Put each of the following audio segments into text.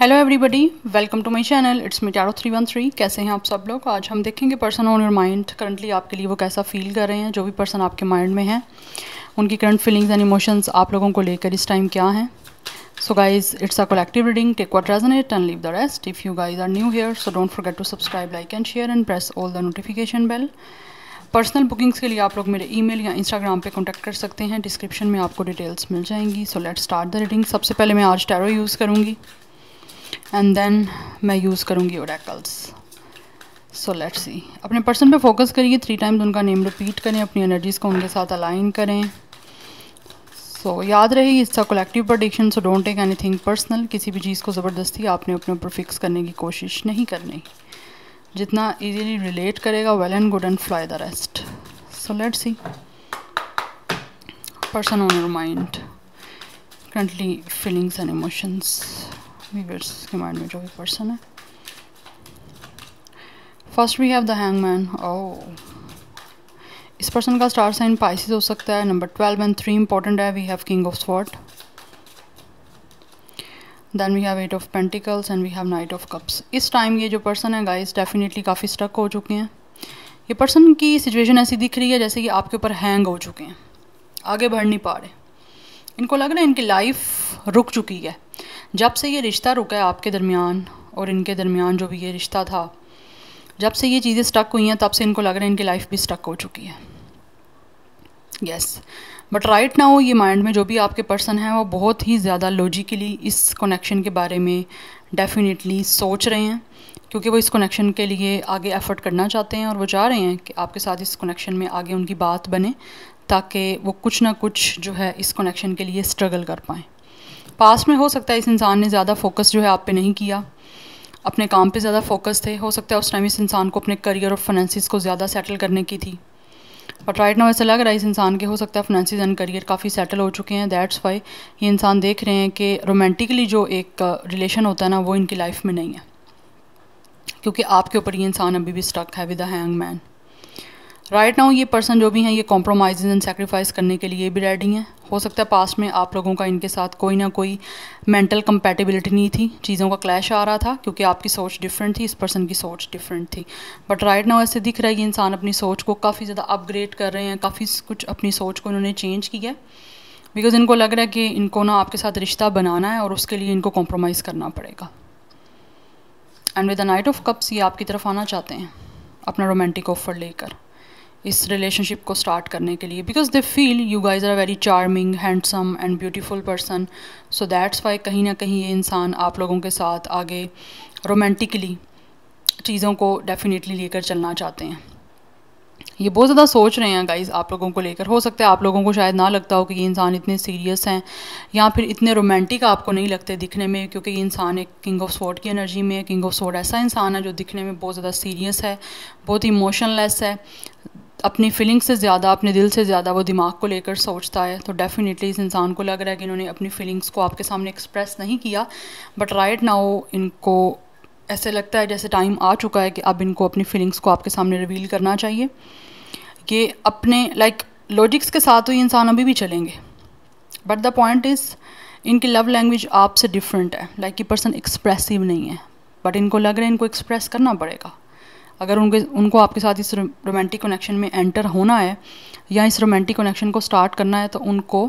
Hello everybody welcome to my channel it's me tarot three one three कैसे हैं आप सब लोग आज हम देखेंगे person on your mind currently आपके लिए वो कैसा फील कर रहे हैं जो भी पर्सन आपके माइंड में हैं उनकी करंट फीलिंग्स एंड इमोशंस आप लोगों को लेकर इस टाइम क्या हैं so guys it's a collective reading take resonate resonate and leave the rest if you guys are new here so don't forget to subscribe like and share and press all the notification bell personal bookings के लिए आप लोग मेरे email या Instagram पे contact कर सकते हैं डिस्क्रिप्शन में आपको डिटेल्स मिल जाएंगी so let start the reading सबसे पहले मैं आज टैरो यूज़ करूँगी एंड देन मैं यूज़ करूँगी ओडेकल्स सो लेट्स सी अपने पर्सन पे फोकस करिए थ्री टाइम्स उनका नेम रिपीट करें अपनी एनर्जीज़ को उनके साथ अलाइन करें सो so, याद रहे it's a collective prediction so don't take anything personal किसी भी चीज़ को ज़बरदस्ती आपने अपने ऊपर फिक्स करने की कोशिश नहीं करनी जितना इजीली रिलेट करेगा well and good and fly the rest so let's see person on your mind currently feelings and emotions Readers remind me जो भी पर्सन है first we have the hangman oh इस पर्सन का star sign Pisces हो सकता है number twelve and three important है we have king of sword then we have eight of pentacles and we have knight of cups इस time ये जो person है गाइस डेफिनेटली काफ़ी स्टक हो चुके हैं ये पर्सन की सिचुएशन ऐसी दिख रही है जैसे कि आपके ऊपर हैंग हो चुके हैं आगे बढ़ नहीं पा रहे इनको लग रहा है इनकी लाइफ रुक चुकी है जब से ये रिश्ता रुका है आपके दरमियान और इनके दरमियान जो भी ये रिश्ता था जब से ये चीज़ें स्टक हुई हैं तब से इनको लग रहा है इनकी लाइफ भी स्टक हो चुकी है यस बट राइट ना हो ये माइंड में जो भी आपके पर्सन हैं वो बहुत ही ज़्यादा लॉजिकली इस कनेक्शन के बारे में डेफिनेटली सोच रहे हैं क्योंकि वो इस कनेक्शन के लिए आगे एफर्ट करना चाहते हैं और वो चाह रहे हैं कि आपके साथ इस कनेक्शन में आगे उनकी बात बने ताकि वो कुछ ना कुछ जो है इस कनेक्शन के लिए स्ट्रगल कर पाएँ पास में हो सकता है इस इंसान ने ज़्यादा फोकस जो है आप पे नहीं किया अपने काम पे ज़्यादा फोकस थे हो सकता है उस टाइम इस इंसान को अपने करियर और फाइनेंसिस को ज़्यादा सेटल करने की थी बट राइट नाउ ऐसा लग रहा है इस इंसान के हो सकता है फाइनेंसिस एंड करियर काफ़ी सेटल हो चुके हैं दैट्स वाई ये इंसान देख रहे हैं कि रोमांटिकली जो एक रिलेशन uh, होता है ना वो इनकी लाइफ में नहीं है क्योंकि आपके ऊपर ये इंसान अभी भी स्टक है with a hangman right now ये पर्सन जो भी हैं ये कॉम्प्रोमाइज एंड सेक्रीफाइस करने के लिए भी रेडी हैं हो सकता है पास्ट में आप लोगों का इनके साथ कोई ना कोई मेंटल कंपेटिबिलिटी नहीं थी चीज़ों का क्लैश आ रहा था क्योंकि आपकी सोच डिफरेंट थी इस पर्सन की सोच डिफरेंट थी बट राइट नाउ ऐसे दिख रहा है कि इंसान अपनी सोच को काफ़ी ज़्यादा अपग्रेड कर रहे हैं काफ़ी कुछ अपनी सोच को इन्होंने चेंज किया है बिकॉज़ इनको लग रहा है कि इनको ना आपके साथ रिश्ता बनाना है और उसके लिए इनको कॉम्प्रोमाइज़ करना पड़ेगा and with the knight of cups ये आपकी तरफ आना चाहते हैं अपना रोमांटिक ऑफर लेकर इस रिलेशनशिप को स्टार्ट करने के लिए because they feel you guys are very charming handsome and beautiful person so that's why कहीं ना कहीं ये इंसान आप लोगों के साथ आगे रोमांटिकली चीज़ों को डेफिनेटली लेकर चलना चाहते हैं ये बहुत ज़्यादा सोच रहे हैं गाइज आप लोगों को लेकर हो सकता है आप लोगों को शायद ना लगता हो कि ये इंसान इतने सीरियस हैं या फिर इतने रोमांटिक आपको नहीं लगते दिखने में क्योंकि ये इंसान एक किंग ऑफ स्वॉर्ड की एनर्जी में किंग ऑफ स्वॉर्ड ऐसा इंसान है जो दिखने में बहुत ज़्यादा सीरियस है बहुत इमोशनलेस है अपनी फीलिंग से ज़्यादा अपने दिल से ज़्यादा वो दिमाग को लेकर सोचता है तो डेफिनेटली इस इंसान को लग रहा है कि इन्होंने अपनी फीलिंग्स को आपके सामने एक्सप्रेस नहीं किया बट राइट नाउ इनको ऐसे लगता है जैसे टाइम आ चुका है कि अब इनको अपनी फीलिंग्स को आपके सामने रिवील करना चाहिए कि अपने लाइक like, लॉजिक्स के साथ तो ये इंसान अभी भी चलेंगे बट द पॉइंट इज़ इनकी लव लैंग्वेज आपसे डिफरेंट है लाइक like, ये पर्सन एक्सप्रेसिव नहीं है बट इनको लग रहा है इनको एक्सप्रेस करना पड़ेगा अगर उनके उनको आपके साथ इस रोमांटिक कनेक्शन में एंटर होना है या इस रोमांटिक कनेक्शन को स्टार्ट करना है तो उनको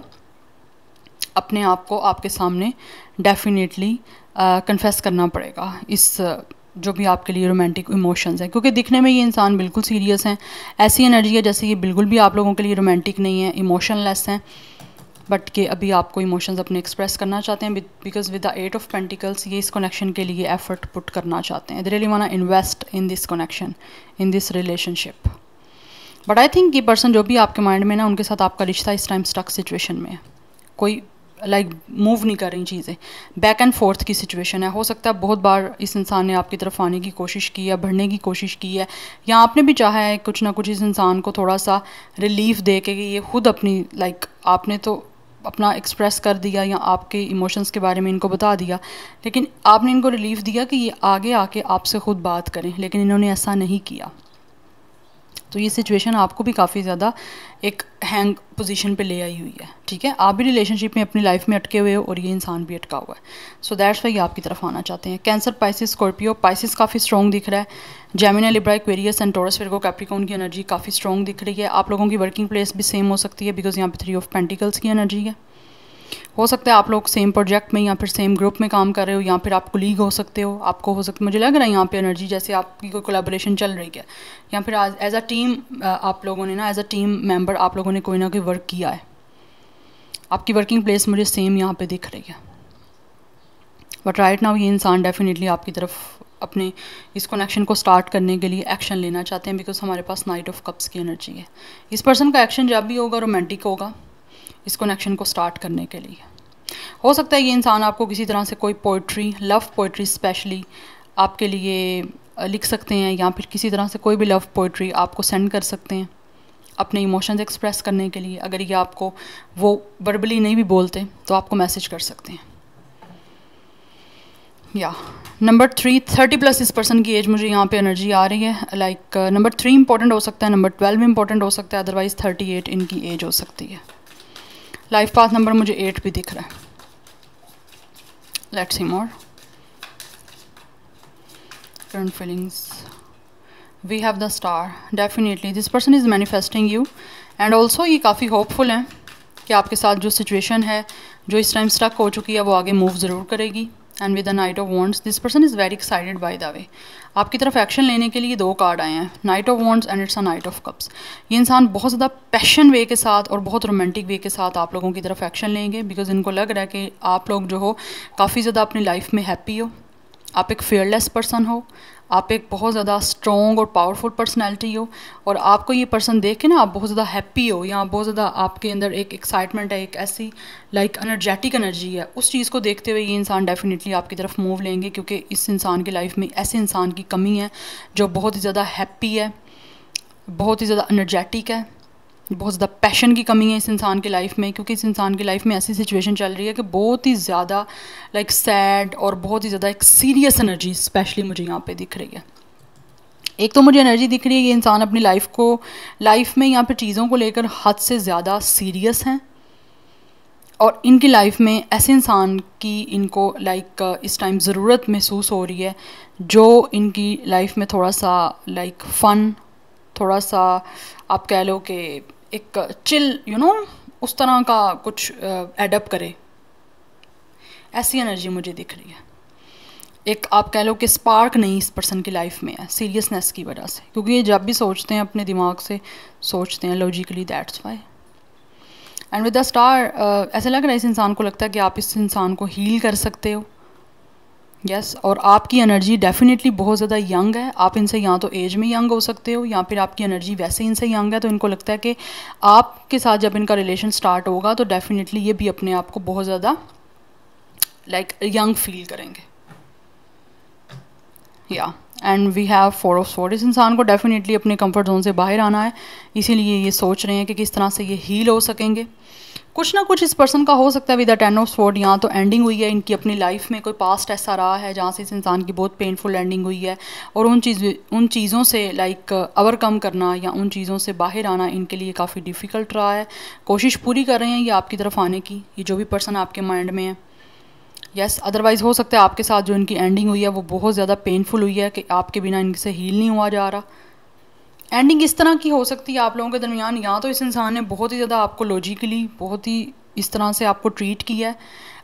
अपने आप को आपके सामने डेफिनेटली कन्फेस करना पड़ेगा इस जो भी आपके लिए रोमांटिक इमोशंस हैं क्योंकि दिखने में ये इंसान बिल्कुल सीरियस हैं ऐसी एनर्जी है जैसे ये बिल्कुल भी आप लोगों के लिए रोमांटिक नहीं है इमोशनलेस हैं बट कि अभी आपको इमोशंस अपने एक्सप्रेस करना चाहते हैं because with the eight of pentacles ये इस कनेक्शन के लिए एफर्ट पुट करना चाहते हैं really wanna invest in this connection in this relationship but I think ये पर्सन जो भी आपके माइंड में ना उनके साथ आपका रिश्ता इस टाइम स्टक सिचुएशन में है कोई लाइक like, मूव नहीं कर रही चीज़ें बैक एंड फोर्थ की सिचुएशन है हो सकता है बहुत बार इस इंसान ने आपकी तरफ आने की कोशिश की है बढ़ने की कोशिश की है या आपने भी चाहा है कुछ ना कुछ इस इंसान को थोड़ा सा रिलीफ दे के कि ये खुद अपनी लाइक like, आपने तो अपना एक्सप्रेस कर दिया या आपके इमोशंस के बारे में इनको बता दिया लेकिन आपने इनको रिलीफ दिया कि ये आगे आके आपसे ख़ुद बात करें लेकिन इन्होंने ऐसा नहीं किया तो ये सिचुएशन आपको भी काफ़ी ज़्यादा एक हैंग पोजीशन पे ले आई हुई है ठीक है आप भी रिलेशनशिप में अपनी लाइफ में अटके हुए हो और ये इंसान भी अटका हुआ है सो दैट्स वाई आपकी तरफ आना चाहते हैं कैंसर पाइसिस स्कॉर्पियो पाइसिस काफ़ी स्ट्रॉन्ग दिख रहा है Gemini Libra Aquarius and Taurus Virgo Capricorn की एनर्जी काफ़ी स्ट्रॉन्ग दिख रही है आप लोगों की वर्किंग प्लेस भी सेम हो सकती है बिकॉज यहाँ पर थ्री ऑफ पेंटिकल्स की एनर्जी है हो सकता है आप लोग सेम प्रोजेक्ट में या फिर सेम ग्रुप में काम कर रहे हो या फिर आप कुलीग हो सकते हो आपको हो सकता मुझे लग रहा है यहाँ पे एनर्जी जैसे आपकी कोई कोलेबोरेशन चल रही है या फिर एज अ टीम आप लोगों ने ना एज अ टीम मेम्बर आप लोगों ने कोई ना कोई वर्क किया है आपकी वर्किंग प्लेस मुझे सेम यहाँ पर दिख रही है बट राइट नाउ ये इंसान डेफिनेटली आपकी तरफ अपने इस कनेक्शन को स्टार्ट करने के लिए एक्शन लेना चाहते हैं बिकॉज हमारे पास नाइट ऑफ कप्स की एनर्जी है इस पर्सन का एक्शन जब भी होगा रोमांटिक होगा इस कनेक्शन को स्टार्ट करने के लिए हो सकता है ये इंसान आपको किसी तरह से कोई पोइट्री लव पोइट्री स्पेशली आपके लिए लिख सकते हैं या फिर किसी तरह से कोई भी लव पोइट्री आपको सेंड कर सकते हैं अपने इमोशंस एक्सप्रेस करने के लिए अगर ये आपको वो वर्बली नहीं भी बोलते तो आपको मैसेज कर सकते हैं या नंबर थ्री थर्टी प्लस इस पर्सन की एज मुझे यहाँ पे एनर्जी आ रही है लाइक नंबर थ्री इंपॉर्टेंट हो सकता है नंबर ट्वेल्व इंपॉर्टेंट हो सकता है अदरवाइज थर्टी एट इनकी एज हो सकती है लाइफ पाथ नंबर मुझे एट भी दिख रहा है let's see more current feelings we have the star definitely this person is manifesting you and also ये काफ़ी होपफुल हैं कि आपके साथ जो सिचुएशन है जो इस टाइम स्टक हो चुकी है वो आगे मूव ज़रूर करेगी and with the knight of wands this person is very excited by the way आपकी तरफ एक्शन लेने के लिए दो कार्ड आए हैं knight of wands and it's a knight of cups ये इंसान बहुत ज़्यादा पैशन वे के साथ और बहुत रोमांटिक वे के साथ आप लोगों की तरफ एक्शन लेंगे बिकॉज इनको लग रहा है कि आप लोग जो हो काफ़ी ज़्यादा अपनी लाइफ में हैप्पी हो आप एक फेयरलेस पर्सन हो आप एक बहुत ज़्यादा स्ट्रॉन्ग और पावरफुल पर्सनैलिटी हो और आपको ये पर्सन देख के ना आप बहुत ज़्यादा हैप्पी हो या बहुत ज़्यादा आपके अंदर एक एक्साइटमेंट है एक ऐसी लाइक अनर्जेटिक एनर्जी है उस चीज़ को देखते हुए ये इंसान डेफिनेटली आपकी तरफ मूव लेंगे क्योंकि इस इंसान की लाइफ में ऐसे इंसान की कमी है जो बहुत ही ज़्यादा हैप्पी है बहुत ही ज़्यादा अनर्जेटिक है बहुत ज़्यादा पैशन की कमी है इस इंसान की लाइफ में क्योंकि इस इंसान की लाइफ में ऐसी सिचुएशन चल रही है कि बहुत ही ज़्यादा लाइक सैड और बहुत ही ज़्यादा एक सीरियस एनर्जी स्पेशली मुझे यहाँ पे दिख रही है एक तो मुझे एनर्जी दिख रही है ये इंसान अपनी लाइफ को लाइफ में यहाँ पे चीज़ों को लेकर हद से ज़्यादा सीरियस हैं और इनकी लाइफ में ऐसे इंसान की इनको लाइक इस टाइम ज़रूरत महसूस हो रही है जो इनकी लाइफ में थोड़ा सा लाइक फ़न थोड़ा सा आप कह लो कि एक चिल यू नो उस तरह का कुछ एडप uh, करे ऐसी एनर्जी मुझे दिख रही है एक आप कह लो कि स्पार्क नहीं इस पर्सन की लाइफ में है सीरियसनेस की वजह से क्योंकि ये जब भी सोचते हैं अपने दिमाग से सोचते हैं logically that's why and with the star ऐसा लग रहा है इस इंसान को लगता है कि आप इस इंसान को हील कर सकते हो यस yes, और आपकी एनर्जी डेफिनेटली बहुत ज़्यादा यंग है आप इनसे या तो एज में यंग हो सकते हो या फिर आपकी एनर्जी वैसे इनसे यंग है तो इनको लगता है कि आपके साथ जब इनका रिलेशन स्टार्ट होगा तो डेफिनेटली ये भी अपने आप को बहुत ज़्यादा लाइक यंग फील करेंगे या and we have four of four इस इंसान को डेफिनेटली अपने कम्फर्ट जोन से बाहर आना है इसीलिए ये सोच रहे हैं कि किस तरह से ये हील हो सकेंगे कुछ ना कुछ इस पर्सन का हो सकता है with the ten of sword यहाँ तो एंडिंग हुई है इनकी अपनी लाइफ में कोई पास्ट ऐसा रहा है जहाँ से इस इंसान की बहुत पेनफुल एंडिंग हुई है और उन चीज़ उन चीज़ों से लाइक ओवरकम करना या उन चीज़ों से बाहर आना इनके लिए काफ़ी डिफ़िकल्ट रहा है कोशिश पूरी कर रहे हैं ये आपकी तरफ आने की ये जो भी पर्सन आपके माइंड में है यस yes, अदरवाइज़ हो सकता है आपके साथ जो इनकी एंडिंग हुई है वो बहुत ज़्यादा पेनफुल हुई है कि आपके बिना इनसे हील नहीं हुआ जा रहा एंडिंग इस तरह की हो सकती है आप लोगों के दरमियान या तो इस इंसान ने बहुत ही ज़्यादा आपको लॉजिकली बहुत ही इस तरह से आपको ट्रीट किया है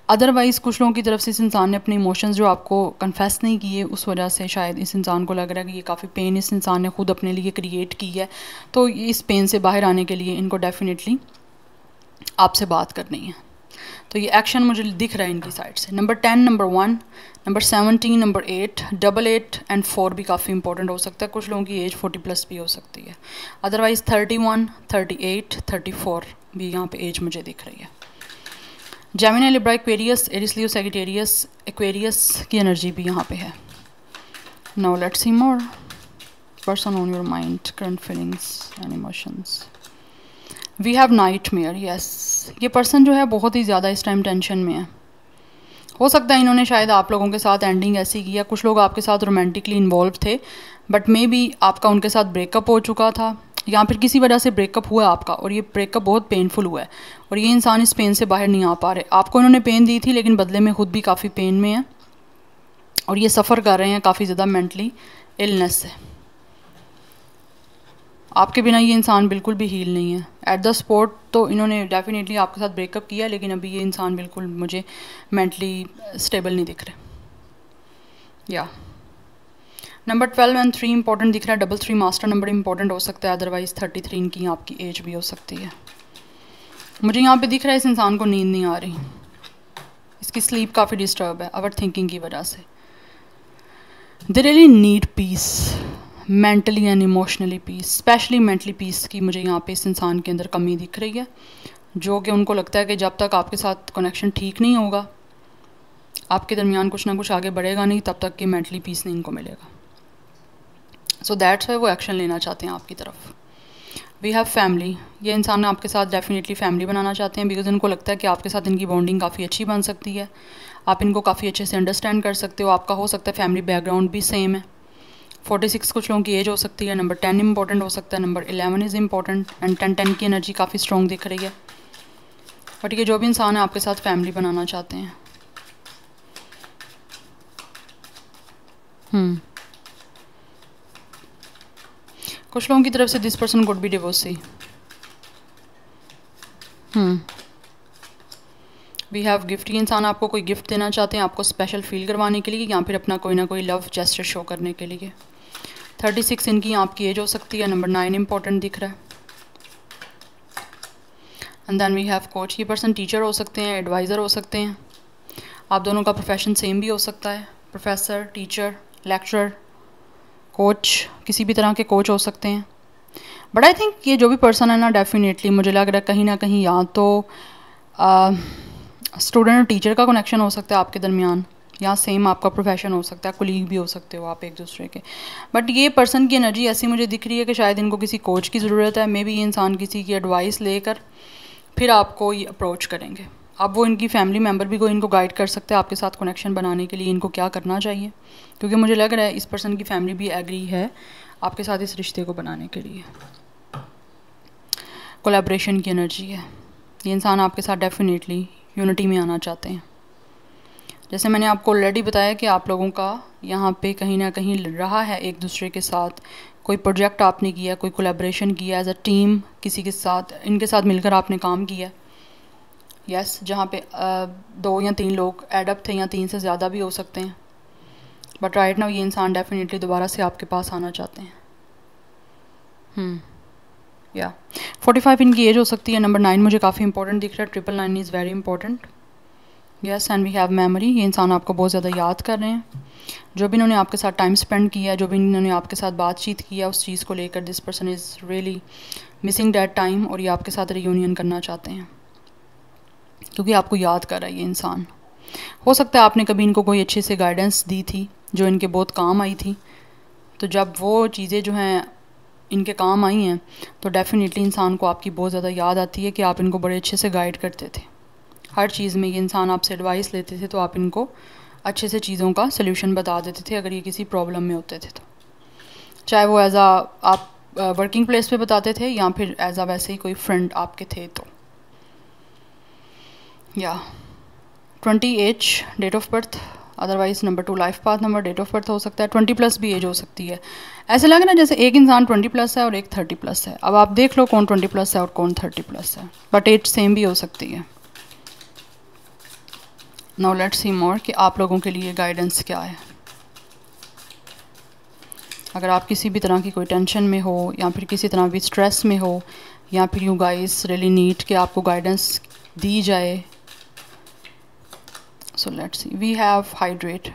अदरवाइज़ कुछ लोगों की तरफ से इस इंसान ने अपने इमोशंस जो आपको कन्फेस नहीं किए उस वजह से शायद इस इंसान को लग रहा है कि ये काफ़ी पेन इस इंसान ने खुद अपने लिए क्रिएट की है तो इस पेन से बाहर आने के लिए इनको डेफिनेटली आपसे बात करनी है तो ये एक्शन मुझे दिख रहा है इनकी साइड से number ten number one number seventeen number eight double eight and four भी काफ़ी इंपॉर्टेंट हो सकता है कुछ लोगों की एज फोर्टी प्लस भी हो सकती है otherwise thirty one thirty eight thirty four भी यहाँ पे एज मुझे दिख रही है Gemini Libra Aquarius Aries Leo Sagittarius Aquarius की एनर्जी भी यहाँ पे है now let's see more person on your mind current feelings and emotions we have nightmare yes ये पर्सन जो है बहुत ही ज़्यादा इस टाइम टेंशन में है हो सकता है इन्होंने शायद आप लोगों के साथ एंडिंग ऐसी की या कुछ लोग आपके साथ रोमांटिकली इन्वॉल्व थे बट मे बी आपका उनके साथ ब्रेकअप हो चुका था या फिर किसी वजह से ब्रेकअप हुआ आपका और ये ब्रेकअप बहुत पेनफुल हुआ है और ये इंसान इस पेन से बाहर नहीं आ पा रहे आपको इन्होंने पेन दी थी लेकिन बदले में खुद भी काफ़ी पेन में है और ये सफ़र कर रहे हैं काफ़ी ज़्यादा मेंटली इलनेस से आपके बिना ये इंसान बिल्कुल भी हील नहीं है एट द स्पॉट तो इन्होंने डेफिनेटली आपके साथ ब्रेकअप किया लेकिन अभी ये इंसान बिल्कुल मुझे मेंटली स्टेबल नहीं दिख रहे या number twelve and three important दिख रहा है double three master number important हो सकता है अदरवाइज थर्टी थ्री इनकी आपकी एज भी हो सकती है मुझे यहाँ पे दिख रहा है इस इंसान को नींद नहीं आ रही इसकी स्लीप काफ़ी डिस्टर्ब है ओवर थिंकिंग की वजह से they really need peace mentally and emotionally peace specially mentally peace की मुझे यहाँ पे इस इंसान के अंदर कमी दिख रही है जो कि उनको लगता है कि जब तक आपके साथ कनेक्शन ठीक नहीं होगा आपके दरमियान कुछ ना कुछ आगे बढ़ेगा नहीं तब तक कि मेंटली पीस नहीं इनको मिलेगा सो दैट्स वाई वो एक्शन लेना चाहते हैं आपकी तरफ वी हैव फैमिली ये इंसान आपके साथ डेफिनेटली फैमिली बनाना चाहते हैं बिकॉज इनको लगता है कि आपके साथ इनकी बॉन्डिंग काफ़ी अच्छी बन सकती है आप इनको काफ़ी अच्छे से अंडरस्टैंड कर सकते हो आपका हो सकता है फैमिली बैकग्राउंड भी सेम है फोर्टी सिक्स कुछ लोगों की एज हो सकती है नंबर टेन इंपॉर्टेंट हो सकता है number eleven is important and ten ten की एनर्जी काफ़ी स्ट्रॉन्ग दिख रही है बट ये जो भी इंसान है आपके साथ फैमिली बनाना चाहते हैं hmm. कुछ लोगों की तरफ से this person good be divorcee we have gift ये इंसान आपको कोई गिफ्ट देना चाहते हैं आपको स्पेशल फील करवाने के लिए या फिर अपना कोई ना कोई लव जेस्टर शो करने के लिए थर्टी सिक्स इनकी आपकी एज हो सकती है नंबर नाइन इंपॉर्टेंट दिख रहा है and then we have coach ये पर्सन टीचर हो सकते हैं एडवाइज़र हो सकते हैं आप दोनों का प्रोफेशन सेम भी हो सकता है प्रोफेसर टीचर लेक्चर कोच किसी भी तरह के कोच हो सकते हैं बट आई थिंक ये जो भी पर्सन है ना डेफिनेटली मुझे लग रहा है कहीं ना कहीं या तो स्टूडेंट uh, और टीचर का कनेक्शन हो सकता है आपके दरमियान या सेम आपका प्रोफेशन हो सकता है कुलीग भी हो सकते हो आप एक दूसरे के बट ये पर्सन की एनर्जी ऐसी मुझे दिख रही है कि शायद इनको किसी कोच की ज़रूरत है मे बी ये इंसान किसी की एडवाइस लेकर फिर आपको ये अप्रोच करेंगे अब वो इनकी फैमिली मेम्बर भी को इनको गाइड कर सकते हैं आपके साथ कनेक्शन बनाने के लिए इनको क्या करना चाहिए क्योंकि मुझे लग रहा है इस पर्सन की फैमिली भी एग्री है आपके साथ इस रिश्ते को बनाने के लिए कोलेब्रेशन की एनर्जी है ये इंसान आपके साथ डेफिनेटली यूनिटी में आना चाहते हैं जैसे मैंने आपको ऑलरेडी बताया कि आप लोगों का यहाँ पे कहीं ना कहीं रहा है एक दूसरे के साथ कोई प्रोजेक्ट आपने किया कोई कोलेब्रेशन किया एज अ टीम किसी के साथ इनके साथ मिलकर आपने काम किया यस yes, जहाँ पे आ, दो या तीन लोग एडअप थे या तीन से ज़्यादा भी हो सकते हैं बट राइट नाउ ये इंसान डेफिनेटली दोबारा से आपके पास आना चाहते हैं या फोर्टी फाइव इनकी एज हो सकती है नंबर नाइन मुझे काफ़ी इंपॉर्टेंट दिख रहा है triple nine is very important yes and we have memory ये इंसान आपको बहुत ज़्यादा याद कर रहे हैं जो भी इन्होंने आपके साथ टाइम स्पेंड किया जो भी इन्होंने आपके साथ बातचीत किया उस चीज़ को लेकर this person is really missing that time और ये आपके साथ रियूनियन करना चाहते हैं क्योंकि आपको याद कर रहा है ये इंसान हो सकता है आपने कभी इनको कोई अच्छे से गाइडेंस दी थी जो इनके बहुत काम आई थी तो जब वो चीज़ें जो हैं इनके काम आई हैं तो डेफ़िनेटली इंसान को आपकी बहुत ज़्यादा याद आती है कि आप इनको बड़े अच्छे से गाइड करते थे हर चीज़ में ये इंसान आपसे एडवाइस लेते थे तो आप इनको अच्छे से चीज़ों का सोल्यूशन बता देते थे अगर ये किसी प्रॉब्लम में होते थे तो चाहे वो एज आ आप वर्किंग प्लेस पे बताते थे या फिर एज आ वैसे ही कोई फ्रेंड आपके थे तो या twenty age date of birth otherwise number two life path number date of birth हो सकता है ट्वेंटी प्लस भी एज हो सकती है ऐसे लगे ना जैसे एक इंसान ट्वेंटी प्लस है और एक थर्टी प्लस है अब आप देख लो कौन ट्वेंटी प्लस है और कौन थर्टी प्लस है बट एज सेम भी हो सकती है नाउ लेट्स सी मोर कि आप लोगों के लिए गाइडेंस क्या है अगर आप किसी भी तरह की कोई टेंशन में हो या फिर किसी तरह भी स्ट्रेस में हो या फिर यू गाइस रियली नीड कि आपको गाइडेंस दी जाए so let's we have hydrate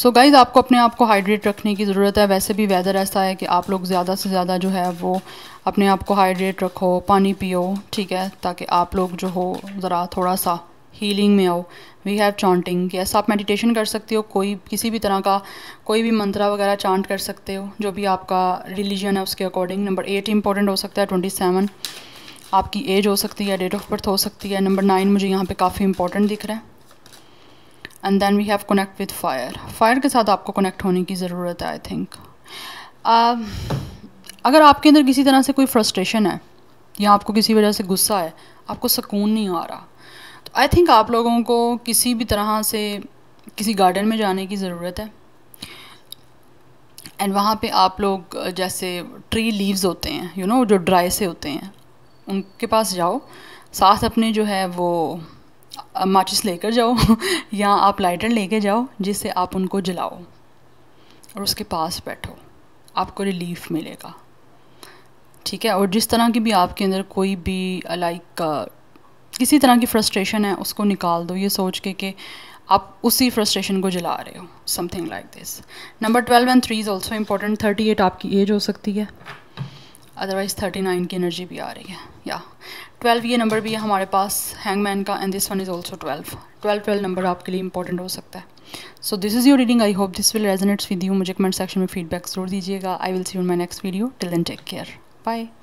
so guys आपको अपने आप को हाइड्रेट रखने की ज़रूरत है वैसे भी वेदर ऐसा है कि आप लोग ज़्यादा से ज़्यादा जो है वो अपने आप को हाइड्रेट रखो पानी पियो ठीक है ताकि आप लोग जो हो ज़रा थोड़ा सा हीलिंग में आओ वी हैव चांटिंग यस आप मेडिटेशन कर सकते हो कोई किसी भी तरह का कोई भी मंत्रा वगैरह चांट कर सकते हो जो भी आपका रिलीजन है उसके अकॉर्डिंग नंबर एट इंपॉर्टेंट हो सकता है ट्वेंटी सेवन आपकी एज हो सकती है डेट ऑफ बर्थ हो सकती है नंबर नाइन मुझे यहाँ पे काफ़ी इंपॉर्टेंट दिख रहा है and then we have connect with fire fire के साथ आपको कनेक्ट होने की ज़रूरत है आई थिंक um, अगर आपके अंदर किसी तरह से कोई फ्रस्ट्रेशन है या आपको किसी वजह से गुस्सा है आपको सुकून नहीं आ रहा तो आई थिंक आप लोगों को किसी भी तरह से किसी गार्डन में जाने की ज़रूरत है एंड वहाँ पे आप लोग जैसे ट्री लीव्स होते हैं यू you नो know, जो ड्राई से होते हैं उनके पास जाओ साथ अपने जो है वो माचिस लेकर जाओ या आप लाइटर लेके जाओ जिससे आप उनको जलाओ और उसके पास बैठो आपको रिलीफ मिलेगा ठीक है और जिस तरह की भी आपके अंदर कोई भी लाइक किसी तरह की फ्रस्ट्रेशन है उसको निकाल दो ये सोच के कि आप उसी फ्रस्ट्रेशन को जला रहे हो something like this number twelve and three is also important thirty eight आपकी एज हो सकती है अदरवाइज थर्टी नाइन की एनर्जी भी आ रही है या ट्वेल्व ये नंबर भी है हमारे पास हैंगमैन का and this one is also twelve twelve twelve number आपके लिए इंपॉर्टेंट हो सकता है so this is your reading I hope this will resonates with you मुझे कमेंट सेक्शन में फीडबैक जरूर दीजिएगा I will see you my next video till end take care bye